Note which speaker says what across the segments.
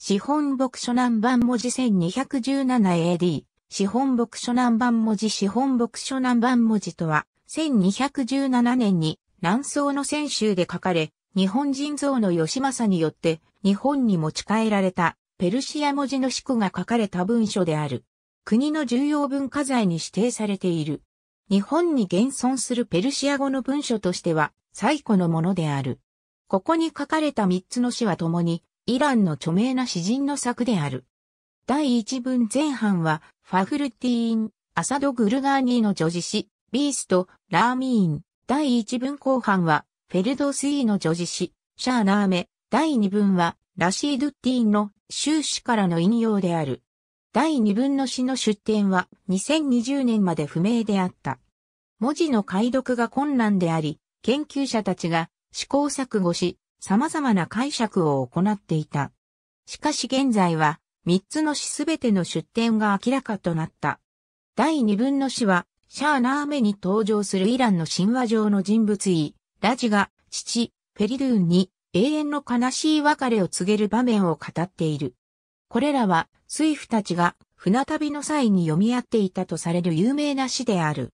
Speaker 1: 資本牧書南蛮文字 1217AD。資本牧書南蛮文字資本牧書南蛮文字とは、1217年に南宋の泉州で書かれ、日本人像の吉政によって日本に持ち帰られたペルシア文字の四句が書かれた文書である。国の重要文化財に指定されている。日本に現存するペルシア語の文書としては最古のものである。ここに書かれた三つの詩は共にイランの著名な詩人の作である。第一文前半は、ファフルティーン、アサド・グルガーニーの女子詩、ビースト、ラーミーン。第一文後半は、フェルドスイーの女子詩、シャーナーメ。第二文は、ラシード・ティーンの終始からの引用である。第二文の詩の出典は2020年まで不明であった。文字の解読が困難であり、研究者たちが試行錯誤し、様々な解釈を行っていた。しかし現在は、三つの詩すべての出典が明らかとなった。第二分の詩は、シャーナーメに登場するイランの神話上の人物位、ラジが、父、フェリドゥーンに永遠の悲しい別れを告げる場面を語っている。これらは、スイフたちが船旅の際に読み合っていたとされる有名な詩である。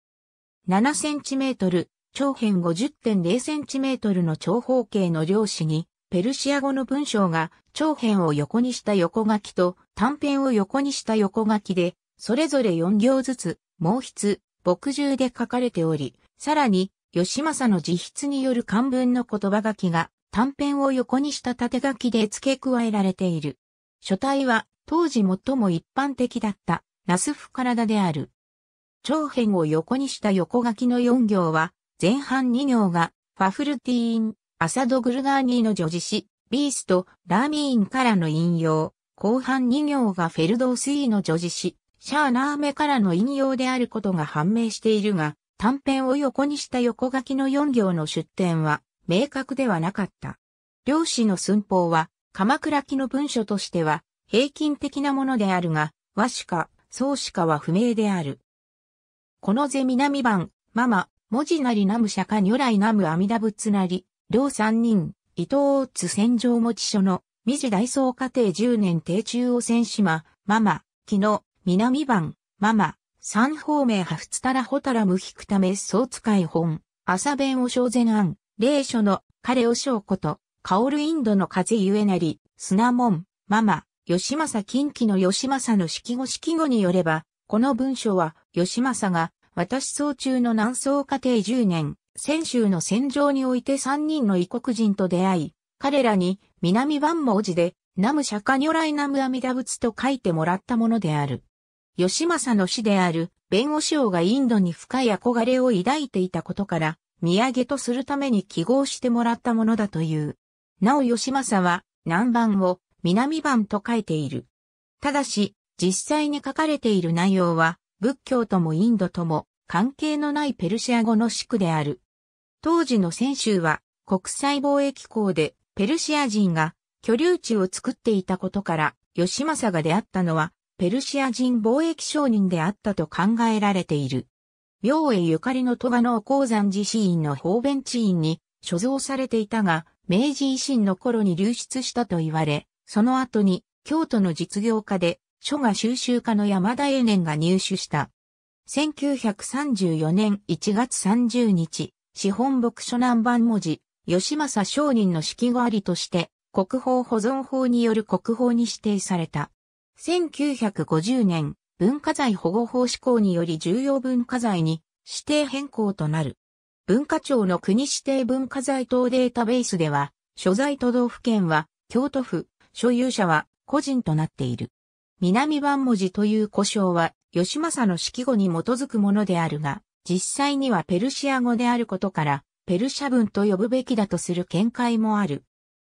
Speaker 1: 7センチメートル、長辺 50.0cm の長方形の量子に、ペルシア語の文章が長辺を横にした横書きと短辺を横にした横書きで、それぞれ4行ずつ、毛筆、墨汁で書かれており、さらに、吉政の自筆による漢文の言葉書きが短辺を横にした縦書きで付け加えられている。書体は当時最も一般的だったナスフ体である。長辺を横にした横書きの4行は前半2行が、ファフルティーン、アサド・グルガーニーの女子詩、ビースト、ラーミーンからの引用、後半2行がフェルドースイの女子詩、シャーナーメからの引用であることが判明しているが、短編を横にした横書きの4行の出典は、明確ではなかった。両氏の寸法は、鎌倉期の文書としては、平均的なものであるが、和しか、宋しかは不明である。このゼ南版、ママ、文字なり南無釈迦如来ナム阿弥陀仏なり、両三人、伊藤津戦場持ち所の、未知大僧家庭十年定中汚染島、ママ、木日、南番、ママ、三方名派仏たらほたら無引くため総使い本、朝弁を小前案、霊書の、彼を小こと、るインドの風ゆえなり、砂門、ママ、吉政近畿の吉政の式語式語によれば、この文書は、吉政が、私総中の南宋家庭10年、泉州の戦場において3人の異国人と出会い、彼らに南万文字で、ナム釈迦如来ナム阿弥陀仏と書いてもらったものである。吉政の師である弁護士王がインドに深い憧れを抱いていたことから、土産とするために記号してもらったものだという。なお吉政は南蛮を南蛮と書いている。ただし、実際に書かれている内容は、仏教ともインドとも関係のないペルシア語の宿である。当時の泉州は国際貿易港でペルシア人が居留地を作っていたことから、吉政が出会ったのはペルシア人貿易商人であったと考えられている。明恵ゆかりの戸賀の鉱山寺寺院の方便寺院に所蔵されていたが、明治維新の頃に流出したと言われ、その後に京都の実業家で書画収集家の山田永年が入手した。1934年1月30日、資本牧書南蛮文字、吉政商人の式代ありとして、国宝保存法による国宝に指定された。1950年、文化財保護法施行により重要文化財に指定変更となる。文化庁の国指定文化財等データベースでは、所在都道府県は京都府、所有者は個人となっている。南番文字という呼称は義政の式語に基づくものであるが、実際にはペルシア語であることから、ペルシャ文と呼ぶべきだとする見解もある。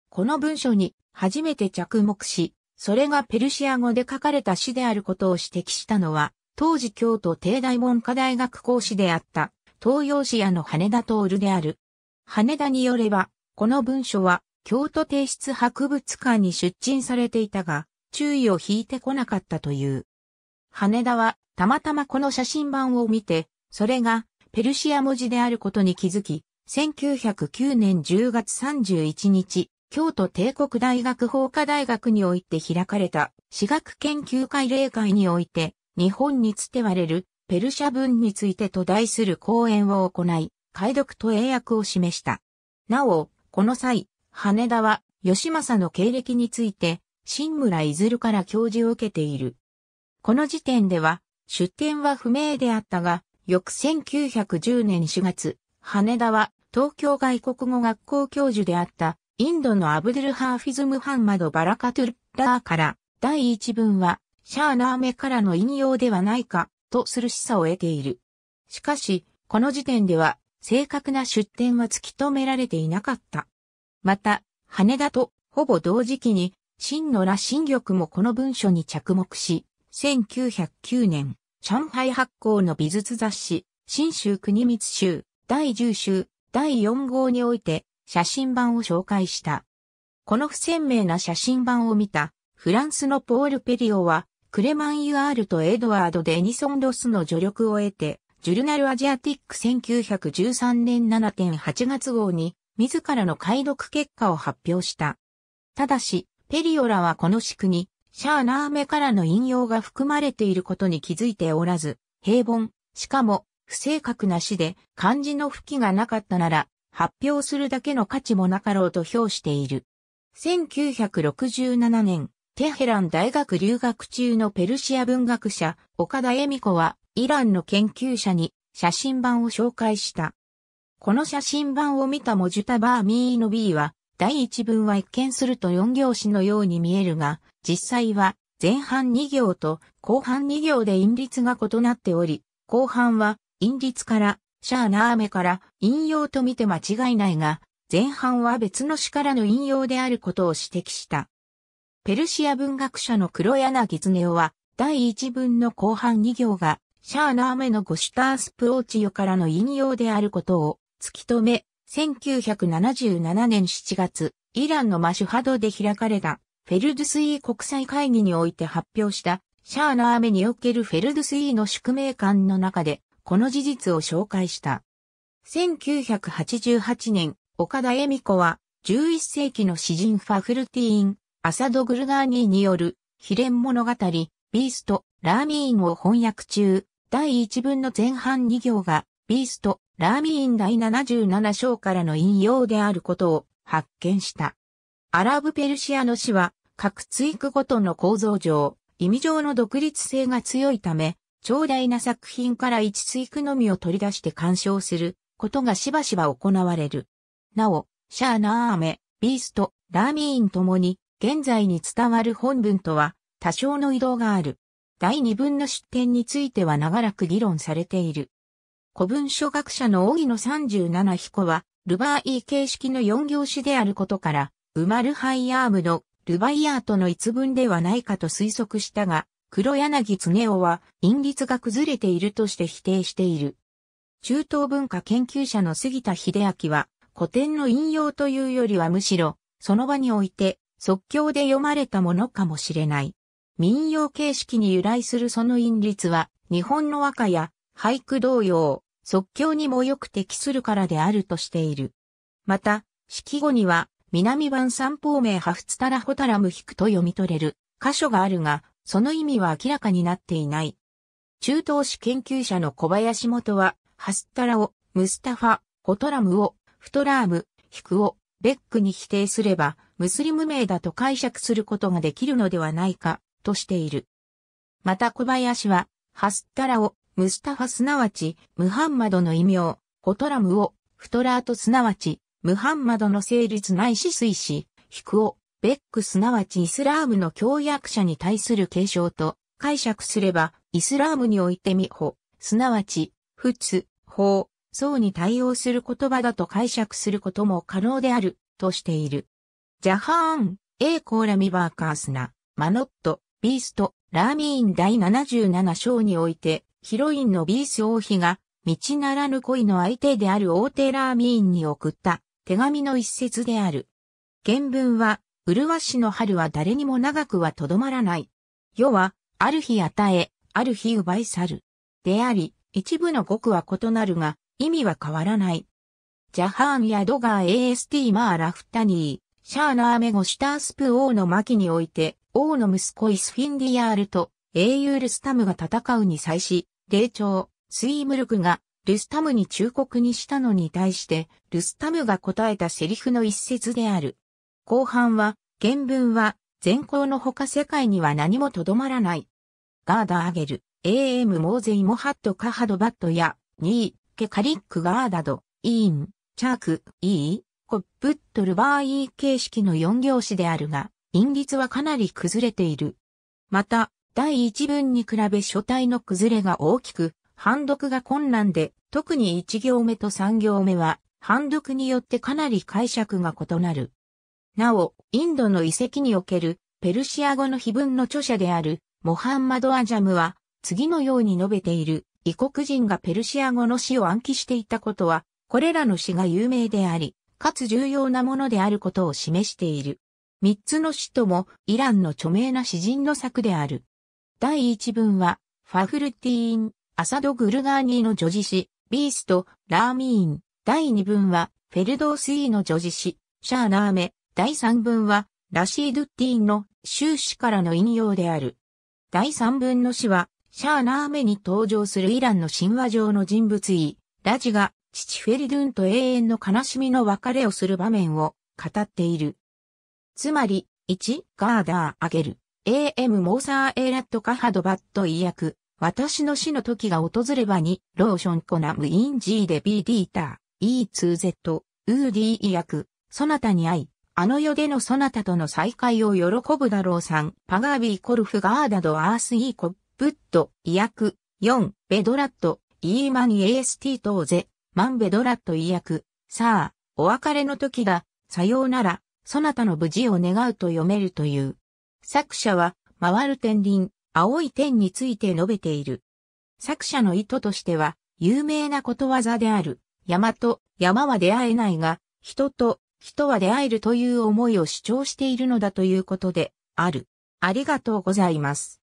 Speaker 1: この文書に初めて着目し、それがペルシア語で書かれた詩であることを指摘したのは、当時京都帝大文科大学講師であった東洋史屋の羽田徹である。羽田によれば、この文書は京都帝室博物館に出陳されていたが、注意を引いてこなかったという。羽田はたまたまこの写真版を見て、それがペルシア文字であることに気づき、1909年10月31日、京都帝国大学法科大学において開かれた、私学研究会例会において、日本につてわれる、ペルシャ文についてと題する講演を行い、解読と英訳を示した。なお、この際、羽田は、吉政の経歴について、新村いずるから教授を受けている。この時点では、出典は不明であったが、翌1910年4月、羽田は東京外国語学校教授であったインドのアブドゥルハーフィズ・ムハンマド・バラカトゥラーから第一文はシャーナーメからの引用ではないかとする示唆を得ている。しかし、この時点では正確な出典は突き止められていなかった。また、羽田とほぼ同時期に真の羅針玉もこの文書に着目し、1909年、上海発行の美術雑誌、新州国光集、第10集、第4号において、写真版を紹介した。この不鮮明な写真版を見た、フランスのポール・ペリオは、クレマン・ユアールとエドワード・デニソン・ロスの助力を得て、ジュルナル・アジアティック1913年7.8月号に、自らの解読結果を発表した。ただし、ペリオらはこの仕組み、シャーナーメからの引用が含まれていることに気づいておらず、平凡、しかも不正確な詩で漢字の吹きがなかったなら発表するだけの価値もなかろうと評している。1967年、テヘラン大学留学中のペルシア文学者、岡田恵美子は、イランの研究者に写真版を紹介した。この写真版を見たモジュタバーミーの B は、第一文は一見すると四行詞のように見えるが、実際は前半二行と後半二行で韻律が異なっており、後半は韻律からシャーナーメから引用と見て間違いないが、前半は別の詩からの引用であることを指摘した。ペルシア文学者の黒柳常夫は、第一文の後半二行が、シャーナーメのゴシュタースプオーチヨからの引用であることを突き止め、1977年7月、イランのマシュハドで開かれたフェルドゥスイー国際会議において発表したシャーナーメにおけるフェルドゥスイーの宿命感の中でこの事実を紹介した。1988年、岡田恵美子は11世紀の詩人ファフルティーン、アサド・グルガーニーによる秘伝物語、ビースト、ラーミーンを翻訳中、第1文の前半2行がビースト、ラーミーン第77章からの引用であることを発見した。アラブ・ペルシアの詩は、各追句ごとの構造上、意味上の独立性が強いため、長大な作品から一追句のみを取り出して鑑賞することがしばしば行われる。なお、シャーナーアメ、ビースト、ラーミーンともに、現在に伝わる本文とは、多少の移動がある。第二文の出典については長らく議論されている。古文書学者の荻野37彦は、ルバー E 形式の4行詞であることから、ウマルハイアームのルバイアートの一文ではないかと推測したが、黒柳恒夫は、因律が崩れているとして否定している。中東文化研究者の杉田秀明は、古典の引用というよりはむしろ、その場において、即興で読まれたものかもしれない。民謡形式に由来するその因律は、日本の和歌や俳句同様、即興にもよく適するからであるとしている。また、式後には、南版三方名ハフツタラホタラムヒクと読み取れる箇所があるが、その意味は明らかになっていない。中東史研究者の小林元は、ハスタラを、ムスタファ、ホトラムを、フトラーム、ヒクを、ベックに否定すれば、ムスリム名だと解釈することができるのではないか、としている。また小林は、ハスタラを、ムスタファすなわち、ムハンマドの異名、ホトラムを、フトラートすなわち、ムハンマドの成立ないし推し、ヒクを、ベックすなわちイスラームの教約者に対する継承と解釈すれば、イスラームにおいてミホ、すなわち、仏、法、層に対応する言葉だと解釈することも可能である、としている。ジャハーン、エコーラミバーカースナ、マノット、ビースト、ラーミーン第77章において、ヒロインのビース王妃が、道ならぬ恋の相手であるオーテラーミーンに送った手紙の一節である。原文は、麗しの春は誰にも長くはとどまらない。世は、ある日与え、ある日奪い去る。であり、一部の語句は異なるが、意味は変わらない。ジャハーンやドガー AST マーラフタニー、シャーナーメゴシュタースプ王の巻において、王の息子イスフィンディアールと、英雄ルスタムが戦うに際し、霊長、スイームルクが、ルスタムに忠告にしたのに対して、ルスタムが答えたセリフの一節である。後半は、原文は、前行のほか世界には何もとどまらない。ガーダーゲル、AM モーゼイモハットカハドバットや、ニー、ケカリックガーダド、イーン、チャーク、イー、コップットルバーイー形式の4行詞であるが、韻律はかなり崩れている。また、第一文に比べ書体の崩れが大きく、判読が困難で、特に一行目と三行目は、判読によってかなり解釈が異なる。なお、インドの遺跡における、ペルシア語の碑文の著者である、モハンマド・アジャムは、次のように述べている、異国人がペルシア語の詩を暗記していたことは、これらの詩が有名であり、かつ重要なものであることを示している。三つの詩とも、イランの著名な詩人の作である。第1文は、ファフルティーン、アサド・グルガーニーの女子詩、ビースト、ラーミーン。第2文は、フェルドースイーの女子詩、シャーナーメ。第3文は、ラシードゥッティーンの終始からの引用である。第3文の詩は、シャーナーメに登場するイランの神話上の人物イラジが、父フェルドゥンと永遠の悲しみの別れをする場面を語っている。つまり、1、ガーダーあげる。AM モーサーエーラットカハドバットイ役、私の死の時が訪ればに、ローションコナムインジーデビーディーター、E2Z、ウーディー役、そなたに会い、あの世でのそなたとの再会を喜ぶだろうさん、パガービーコルフガーダドアースイーコップット、イ役、4、ベドラット、イーマニスティ・トーゼ、マンベドラットイ役、さあ、お別れの時だ、さようなら、そなたの無事を願うと読めるという。作者は、回る天輪、青い天について述べている。作者の意図としては、有名なことわざである、山と山は出会えないが、人と人は出会えるという思いを主張しているのだということで、ある。ありがとうございます。